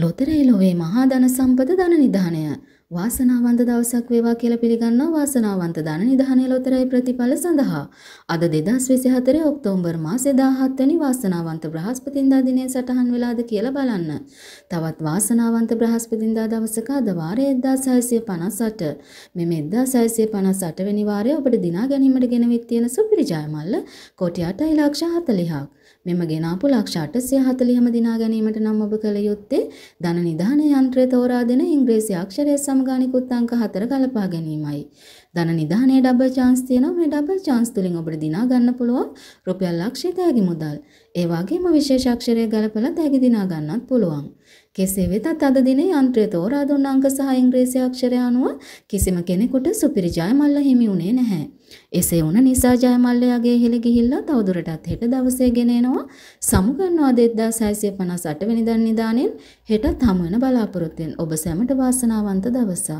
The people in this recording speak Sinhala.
ලොතරැයි ලොවේ මහා ධන සම්පත ධන නිධානය වාසනාවන්ත දවසක් වේවා කියලා පිළිගන්නවා වාසනාවන්ත දාන නිධානය ලොතරැයි ප්‍රතිඵල සඳහා. අද 2024 ඔක්තෝබර් මාසේ 17 වෙනි වාසනාවන්ත බ්‍රහස්පතින්දා දිනයේ සටහන් වෙලාද කියලා බලන්න. තවත් වාසනාවන්ත බ්‍රහස්පතින්දා දවසක අද වාරය 1658. මෙම 1658 වෙනි වාරය ඔබට දිනා ගැනීමට ගෙනවිත් තියෙන සුපිරි ජයමල්ල කොටි 8 ලක්ෂ 40ක්. මෙම ගෙනාපු ලක්ෂ 840ම දිනා ගැනීමට නම් ඔබ කළ යුත්තේ ධන නිධාන යන්ත්‍රය තෝරා දෙන ඉංග්‍රීසි අක්ෂරය සමග සමග අනිකුත් අංක 4 ගලපා ගැනීමයි. ධන නිධානයේ ඩබල් chance තියෙනවා. මේ ඩබල් chance තුලින් ඔබට දිනා ගන්න පුළුවන් රුපියල් ලක්ෂය තෑගි මුදල්. ඒ වගේම විශේෂ අක්ෂරය ගලපලා තෑගි දිනා ගන්නත් පුළුවන්. කෙසේ වෙතත් අද දින යන්ත්‍රය තෝරා දුන්න අංක සහ ඉංග්‍රීසි අක්ෂරය අනුව කිසිම කෙනෙකුට සුපිරි ජයමල්ල හිමි වුණේ නැහැ. එසේ වුණ නිසා ජයමල්ලයාගේ හෙළ ගිහිල්ලා තවදුරටත් හෙට දවසේ ගෙන එනවා. සමුගන්නවා 2658 වෙනිදා නිදානෙන් හෙටත් හමු වෙන බලාපොරොත්තුෙන් ඔබ සැමට වාසනාවන්ත දවසක්.